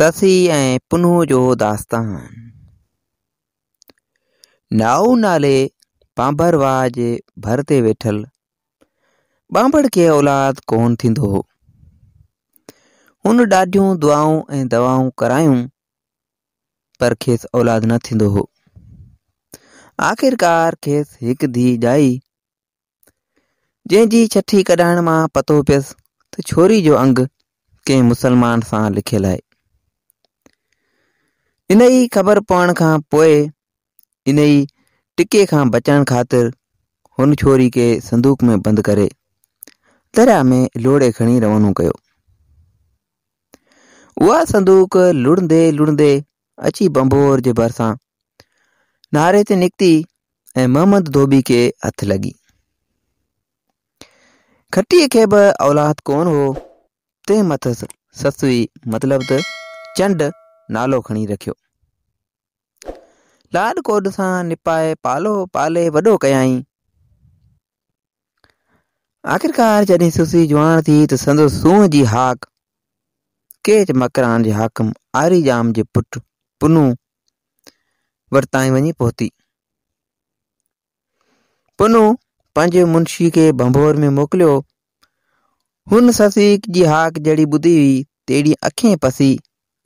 ससी ऐं पुनह जो दास्तान नाऊ नाले पांभरवा भरते वेठल ॿांभड़ खे औलाद कोन थींदो हो हुन ॾाढियूं दुआऊं ऐं दवाऊं करायूं पर खेसि औलाद न थींदो हो आख़िरकार खेसि हिकु धीउ ॼाई जंहिंजी छठी कढाइण मां पतो पियसि त छोरी जो अंग कंहिं मुसलमान सां लिखियलु आहे इन ई ख़बर पवण का पोइ इन ई टिके का बचण ख़ातिर उन छोरी के संदूक में बंद करे दरिया में लोड़े खड़ी रवानो कयो वह संदूक लुड़ंदे लुड़ंदे अची बंबोर के भरसा नारे से निकती ए मोहम्मद धोबी के हथ लगी खट्टी के औलाद कोन हो ते मथस ससु मतलब त चंड नालो खणी रखियो लाड कोड सां निपाए पालो पाले वॾो कयाई आख़िरकार जॾहिं सुसी जुवान थी त संदसि सूंह जी हाक केच मकरान जे हाकम आरी जाम जे पुट पुनू वरिताईं वञी पहुती पुनू पंहिंजे मुंशी खे बंभोर में मोकिलियो हुन ससीक जी हाक जहिड़ी ॿुधी हुई तहिड़ी अखियूं पसी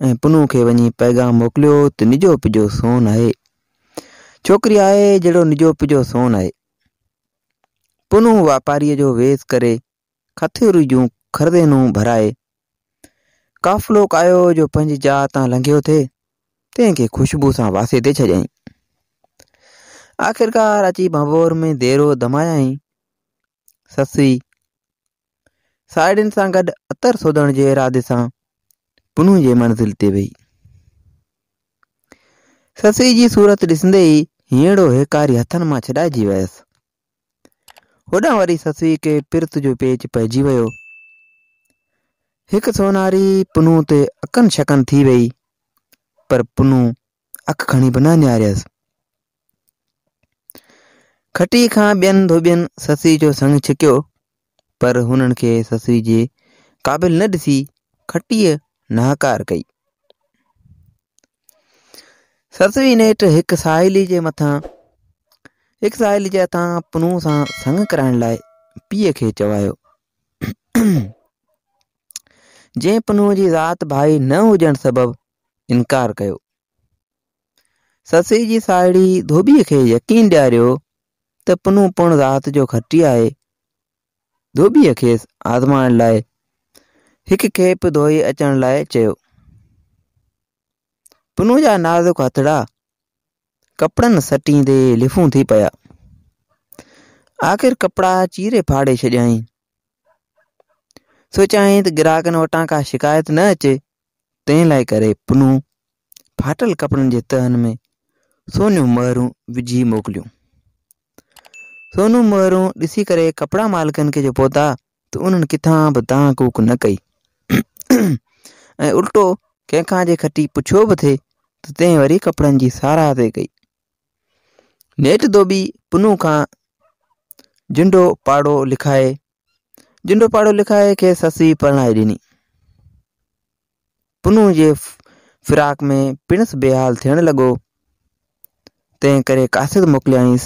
पुनु पुनू खे पैगाम मोकिलियो तो निजो पिजो सोन है छोकिरी आए जहिड़ो निजो पिजो सोन है पुनु व्यापारी जो वेस करे खथिरी जूं खरदेनूं भराए काफ़िलो कायो जो पंहिंजी जाइ तां लंघियो थे तंहिंखे ख़ुशबू सां वासे ते छॾियईं आख़िरकार अची भंबोर में देरो दमायई ससी साइड़ियुनि सां गॾु अतर सोधण जे इरादे से පුනුජේ මනසිල්තේවෙයි. සසේජී සූරත් ඩිසඳෙයි හීඩෝ හේකාරි හතනමා छॾाइजी वियसि होॾां वरी ससुई खे पिरत जो पेच पइजी वियो हिकु सोनारी पुनू ते अकन शकन थी वई पर पुनू अख खणी बि न निहारियसि खटी खां ॿियनि धोबियन ससी जो संग छिकियो पर हुननि खे ससी जे क़ाबिल न ॾिसी खटीअ නහකාර කයි. सतवी नेठ एक साहिली जे मथां हिकु साहिली के हथां पनूह सां संग कराइण लाइ पीउ खे चवायो जंहिं पनूह जी ज़ाति भाई न हुजण सबब इनकार कयो ससी जी साहेड़ी धोबीअ खे यकीन ॾियारियो त पनूह पिणु ज़ाति जो खटी आए धोबी खे आजमान लाइ एक खेप धोई अचान लाइ चयो पुनू जा नाज़ुक हथड़ा कपिड़नि सटींदे लिफू थी पिया आख़िर कपिड़ा चीरे फाड़े छॾियईं सोचाईं त ग्राहकनि वटां का शिकायत न अचे तंहिं लाइ करे पुनू फाटल कपड़न के तहनि में सोनू मोहरूं विझी मोकिलियूं सोनू मोहरूं ॾिसी कपड़ा मालिकन के खे जो पहुता त उन्हनि किथां बि तां कूक न कई અલટો કેખાજે ખટી પૂછોબ થે તો તે વરી કપડન જી સારા દે ગઈ નેટ દોબી પુનોખા જિંડો પાડો લખાય જિંડો પાડો લખાય કે સસી પરણાઈ દેની પુનો જે ફિરાક મે પિન્સ બેહાલ થણ લગો તે કરે કાસિર મોકલે આઈસ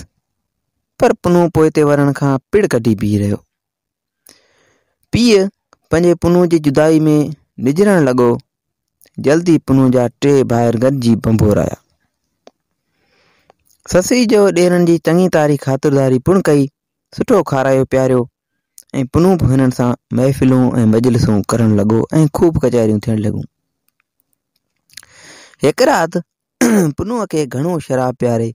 પર પુનો પોતે વરણખા પડ કટી પી રહ્યો પી પજે પુનો જી જુદાઈ મે निजरण लॻो जल्दी पुनू जा टे ॿाहिरि गॾिजी बंभोर आया ससु जो ॾेरनि जी चङी तारी ख़ातिरदारी पुण कई सुठो खारायो पियारियो ऐं पुनू बि हिननि सां महफ़िलूं ऐं बजलसूं करणु लॻो ऐं ख़ूब कचहरियूं थियणु लॻियूं हिकु राति पुनुअ खे घणो शराब पियारे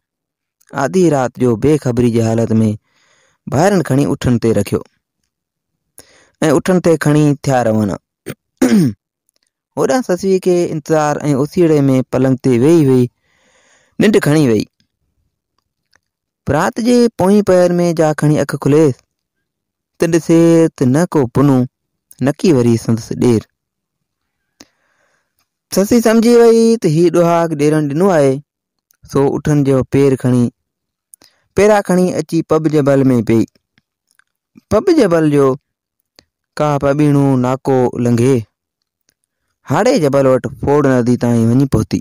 आधी राति जो बेखबरी जी हालति में ॿाहिरिनि खणी उठनि ते रखियो ऐं उठनि ते खणी थिया रहनि होॾां ससीअ खे इंतज़ारु ऐं उसीड़े में पलंग ते वेही हुई निंड खणी वई राति जे पोईं पैर में जा खणी अखि खुलेसि त ॾिसे त न को पुनू न की वरी संदसि ॾेर ससी सम्झी वई त हीउ ॾुहाक ॾेरण ॾिनो आहे सो उठनि जो पेर खणी पेरा खणी अची पब जे में पई पब जबल जो का पबीणो नाको लंघे हाड़े जबल वटि फोर्ड नदी ती वञी पहुती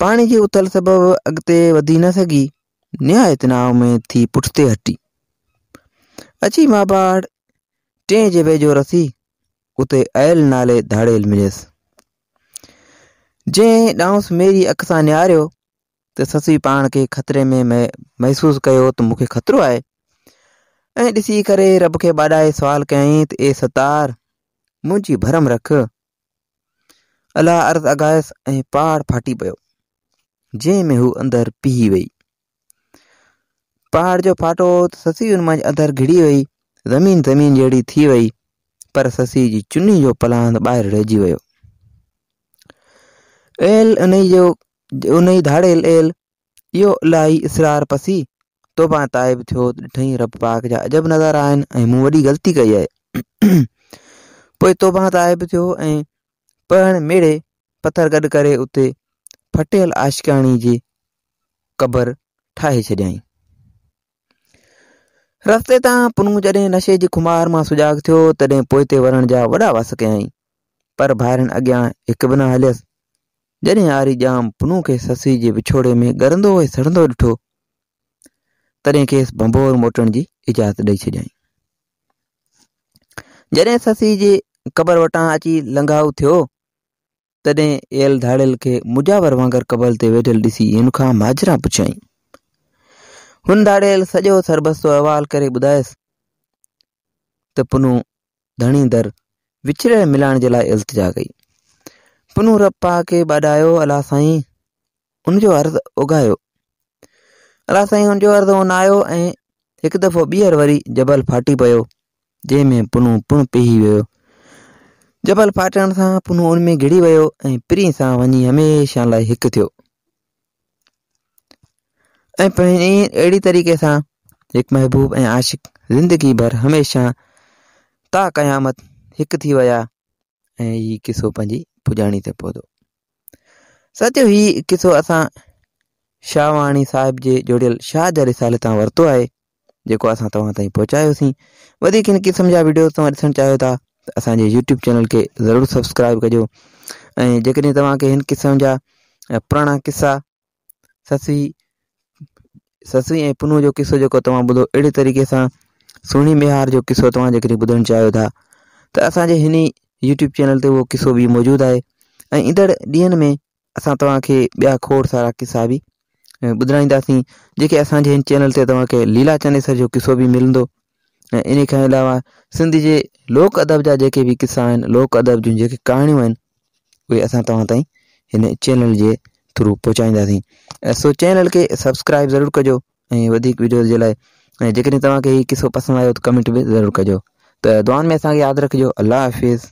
पाणी जी उथल सबब अगत वधी न सघी निहायत नाव में थी पुठते हटी अची मां पहाड़ टें जे वेझो रसी उते अयल नाले धाड़ेल मिलस जै ॾांहुसि मेरी अख से निहार त ससी पाण खे ख़तरे में महसूसु कयो त मूंखे ख़तरो आए ऐं ॾिसी करे रब के बाॾाए सुवाल कयईं ए सतार मुझी भरम रख अला अर्ज़ अगायस ए पहाड़ फाटी पियो जंहिंमें हु अंदर पीही वही पहाड़ जो फाटो तो ससी उन अंदर अंदरि घिड़ी वई ज़मीन ज़मीन जड़ी थी वही पर ससी जी चुन्नी जो पलांद बाहर रहिजी वियो एल उन जो उन ई एल यो इलाही इसरार पसी तोबा ताइब थो ॾिठई रब पाक जा अजब नज़ारा आन वही ग़लती कई है पोइ त ताइब थियो ऐं पहण मेड़े पथर गॾु करे उते फटियल आशकाणी जी क़बर ठाहे छॾियईं रस्ते तां पुनू जॾहिं नशे जी खुमार मां सुजाॻु थियो तॾहिं पोइ ते वरण जा वॾा वस कयई पर भाइरनि अॻियां हिकु बि न हलियसि जॾहिं आरी जाम पुनू खे ससी जे विछोड़े में गरंदो ऐं सड़ंदो ॾिठो तॾहिं खेसि बंभोर मोटण जी इजाज़त ॾेई छॾियईं जॾहिं ससी जे क़बर वटां अची लंघाउ थियो तॾहिं एल धाड़ियल खे मुजावर वांगुरु कबल ते वेठल ॾिसी हिन खां माजरा पुछियईं हुन धाड़ियल सॼो सरबस्तो अहवाल करे ॿुधायसि त पुनू धणी दर विछड़े मिलण जे लाइ इल्तिजा कई पुनू रपा खे ॿाॾायो अला साईं उनजो अर्ज़ु उगायो अला साईं हुनजो अर्ज़ु उनायो ऐं हिकु दफ़ो ॿीहर वरी जबल फाटी पियो जंहिंमें पुनू पिण पीही वियो जबल फाटण सां पुनः उनमें में घिड़ी वियो ऐं पीढ़ी सां वञी हमेशह लाइ हिकु थियो तरीक़े सां हिकु महबूब ए आशिक़ ज़िंदगी भर हमेशा ता क़यामत एक थी विया ऐं हीउ किसो पंहिंजी पुॼाणी ते पहुतो सॼो हीउ किसो असां साहब वाणी साहिब शाह ज रिसाले तां वरितो आहे जेको असां तव्हां ताईं पहुचायोसीं क़िस्म जा वीडियो तुम ॾिसणु चाहियो था અસાન જે યુટ્યુબ ચેનલ કે જરૂર સબસ્ક્રાઇબ કરજો એ જકને તવા કે ઇન કિસમ જા પ્રાણા કિસ્સા સસી સસી એ પનુ જો કિસ્સો જો તવા બધો એડી તરીકે સા સુની મેહર જો કિસ્સો તવા જકરી બધણ ચાહો થા તો અસાન જે હની યુટ્યુબ ચેનલ તે વો કિસ્સો ભી મોજુદ આય એ ઇદડ દીન મે અસાન તવા કે બ્યા ખોર સારા કિસ્સા ભી બધરાઈ દાસી જે કે અસાન જે ચેનલ તે તવા કે લીલા ચંદેશર જો કિસ્સો ભી મિલંદો इन खां अलावा सिंधी जे लोक अदब जा जेके बि किसा आहिनि लोक अदब जूं जेके कहाणियूं आहिनि उहे असां तव्हां ताईं हिन चैनल जे थ्रू पहुचाईंदासीं सो चैनल खे सब्सक्राइब ज़रूरु कजो ऐं वधीक वीडियो जे लाइ ऐं जेकॾहिं तव्हांखे हीउ किसो पसंदि आयो त कमेंट बि ज़रूरु कजो त दुआनि में असांखे यादि रखिजो अलाह हाफ़िज़